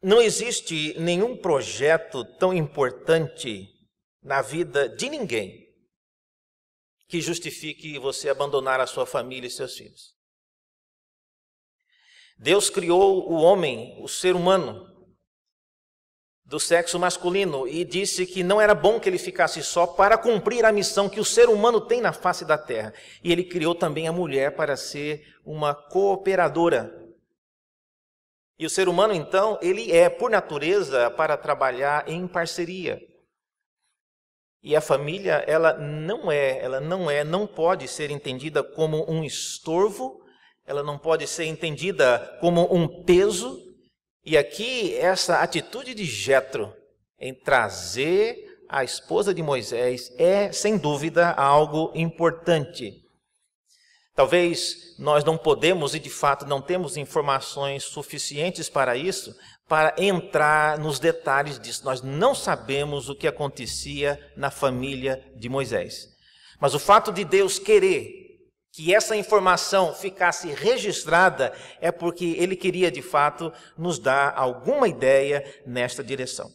Não existe nenhum projeto tão importante na vida de ninguém que justifique você abandonar a sua família e seus filhos. Deus criou o homem, o ser humano, do sexo masculino e disse que não era bom que ele ficasse só para cumprir a missão que o ser humano tem na face da terra. E ele criou também a mulher para ser uma cooperadora e o ser humano, então, ele é, por natureza, para trabalhar em parceria. E a família, ela não é, ela não é, não pode ser entendida como um estorvo, ela não pode ser entendida como um peso. E aqui, essa atitude de Jetro em trazer a esposa de Moisés é, sem dúvida, algo importante. Talvez nós não podemos e de fato não temos informações suficientes para isso, para entrar nos detalhes disso. Nós não sabemos o que acontecia na família de Moisés. Mas o fato de Deus querer que essa informação ficasse registrada é porque ele queria de fato nos dar alguma ideia nesta direção.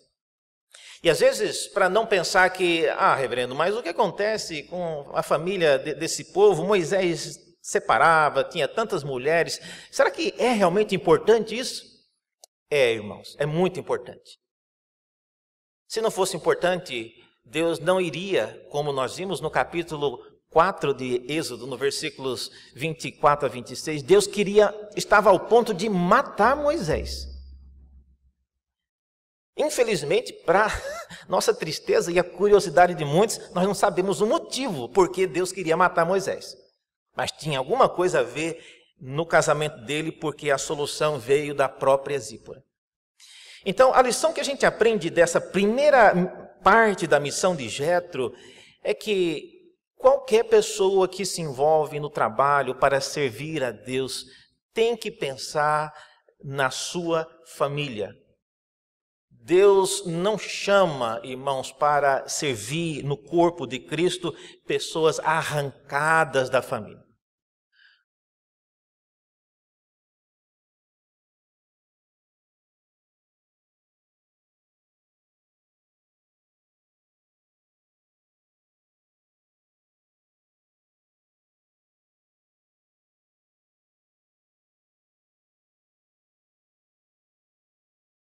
E às vezes, para não pensar que, ah, reverendo, mas o que acontece com a família de, desse povo? Moisés separava, tinha tantas mulheres. Será que é realmente importante isso? É, irmãos, é muito importante. Se não fosse importante, Deus não iria, como nós vimos no capítulo 4 de Êxodo, no versículos 24 a 26, Deus queria, estava ao ponto de matar Moisés. Infelizmente, para nossa tristeza e a curiosidade de muitos, nós não sabemos o motivo porque Deus queria matar Moisés. Mas tinha alguma coisa a ver no casamento dele, porque a solução veio da própria Zípora. Então, a lição que a gente aprende dessa primeira parte da missão de Jetro é que qualquer pessoa que se envolve no trabalho para servir a Deus tem que pensar na sua família. Deus não chama, irmãos, para servir no corpo de Cristo pessoas arrancadas da família.